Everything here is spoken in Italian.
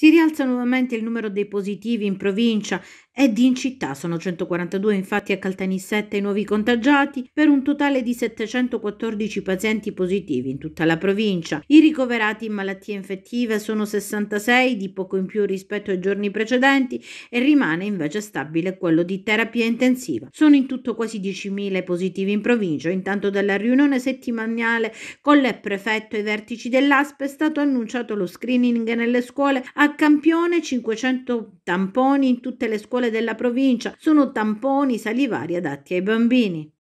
Si rialza nuovamente il numero dei positivi in provincia ed in città, sono 142 infatti a Caltanissetta i nuovi contagiati per un totale di 714 pazienti positivi in tutta la provincia. I ricoverati in malattie infettive sono 66, di poco in più rispetto ai giorni precedenti e rimane invece stabile quello di terapia intensiva. Sono in tutto quasi 10.000 positivi in provincia, intanto dalla riunione settimanale con il prefetto e i vertici dell'ASP è stato annunciato lo screening nelle scuole a Campione 500 tamponi in tutte le scuole della provincia. Sono tamponi salivari adatti ai bambini.